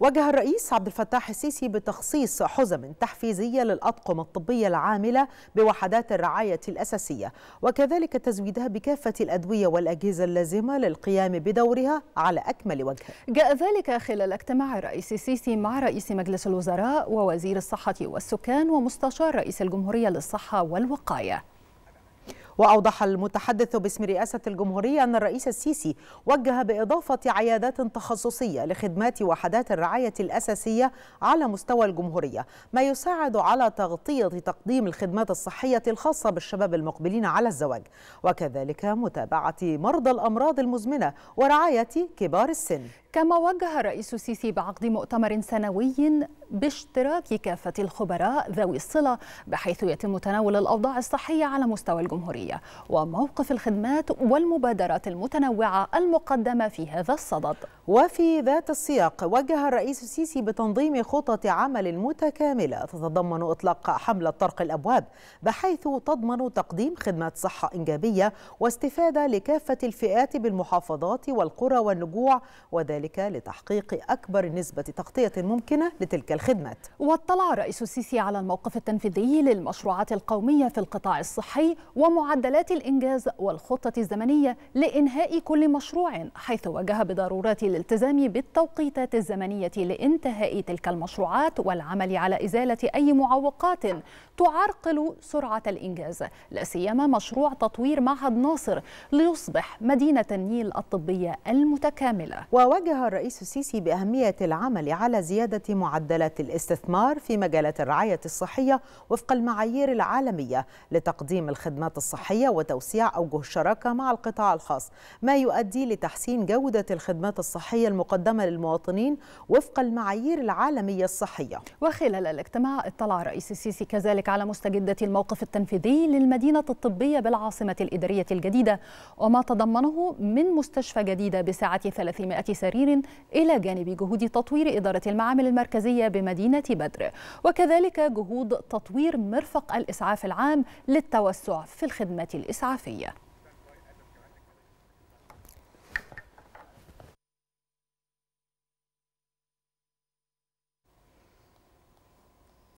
وجه الرئيس عبد الفتاح السيسي بتخصيص حزم تحفيزية للأطقم الطبية العاملة بوحدات الرعاية الأساسية وكذلك تزويدها بكافة الأدوية والأجهزة اللازمة للقيام بدورها على أكمل وجه جاء ذلك خلال اجتماع الرئيس السيسي مع رئيس مجلس الوزراء ووزير الصحة والسكان ومستشار رئيس الجمهورية للصحة والوقاية وأوضح المتحدث باسم رئاسة الجمهورية أن الرئيس السيسي وجه بإضافة عيادات تخصصية لخدمات وحدات الرعاية الأساسية على مستوى الجمهورية ما يساعد على تغطية تقديم الخدمات الصحية الخاصة بالشباب المقبلين على الزواج وكذلك متابعة مرضى الأمراض المزمنة ورعاية كبار السن كما وجه الرئيس السيسي بعقد مؤتمر سنوي باشتراك كافة الخبراء ذوي الصلة بحيث يتم تناول الأوضاع الصحية على مستوى الجمهورية وموقف الخدمات والمبادرات المتنوعة المقدمة في هذا الصدد وفي ذات السياق وجه الرئيس السيسي بتنظيم خطط عمل متكاملة تتضمن إطلاق حملة طرق الأبواب بحيث تضمن تقديم خدمات صحة إنجابية واستفادة لكافة الفئات بالمحافظات والقرى والنجوع وذلك ذلك لتحقيق أكبر نسبة تغطية ممكنة لتلك الخدمات واطلع الرئيس السيسي على الموقف التنفيذي للمشروعات القومية في القطاع الصحي ومعدلات الإنجاز والخطة الزمنية لإنهاء كل مشروع حيث وجه بضرورة الالتزام بالتوقيتات الزمنية لإنتهاء تلك المشروعات والعمل على إزالة أي معوقات تعرقل سرعة الإنجاز لا سيما مشروع تطوير معهد ناصر ليصبح مدينة النيل الطبية المتكاملة ووجه وجه الرئيس السيسي بأهمية العمل على زيادة معدلات الاستثمار في مجالات الرعاية الصحية وفق المعايير العالمية لتقديم الخدمات الصحية وتوسيع أوجه الشراكة مع القطاع الخاص ما يؤدي لتحسين جودة الخدمات الصحية المقدمة للمواطنين وفق المعايير العالمية الصحية وخلال الاجتماع اطلع الرئيس السيسي كذلك على مستجدة الموقف التنفيذي للمدينة الطبية بالعاصمة الإدارية الجديدة وما تضمنه من مستشفى جديدة بسعة 300 سرير كبير إلى جانب جهود تطوير إدارة المعامل المركزية بمدينة بدر وكذلك جهود تطوير مرفق الإسعاف العام للتوسع في الخدمة الإسعافية